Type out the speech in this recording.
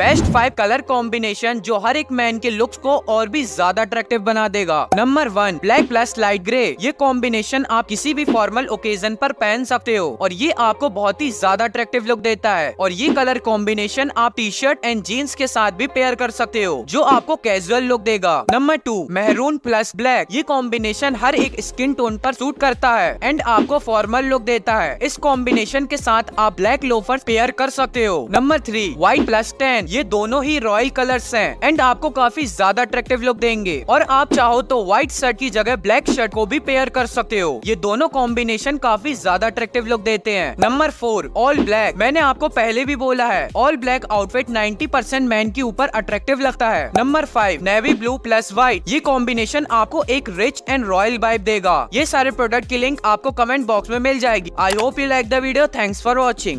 best five colour combination जो हर एक man के लुक्स को और भी ज्यादा अट्रैक्टिव बना देगा number one black plus light grey ये कॉम्बिनेशन आप किसी भी फॉर्मल ओकेजन पर पहन सकते हो और ये आपको बहुत ही ज्यादा अट्रैक्टिव लुक देता है और ये कलर कॉम्बिनेशन आप टी शर्ट एंड जीन्स के साथ भी पेयर कर सकते हो जो आपको कैजुअल लुक देगा number two maroon plus black ये कॉम्बिनेशन हर एक स्किन टोन पर सूट करता है एंड आपको फॉर्मल लुक देता है इस कॉम्बिनेशन के साथ आप ब्लैक लोफर पेयर कर सकते हो number three white plus tan ये दोनों ही रॉयल कलर्स हैं एंड आपको काफी ज्यादा अट्रैक्टिव लुक देंगे और आप चाहो तो व्हाइट शर्ट की जगह ब्लैक शर्ट को भी पेयर कर सकते हो ये दोनों कॉम्बिनेशन काफी ज्यादा अट्रैक्टिव लुक देते हैं नंबर फोर ऑल ब्लैक मैंने आपको पहले भी बोला है all black outfit ninety percent man के ऊपर अट्रैक्टिव लगता है number five navy blue plus white ये कॉम्बिनेशन आपको एक रिच एंड रॉयल वाइब देगा ये सारे प्रोडक्ट की लिंक आपको कमेंट बॉक्स में मिल जाएगी I hope you like the video thanks for watching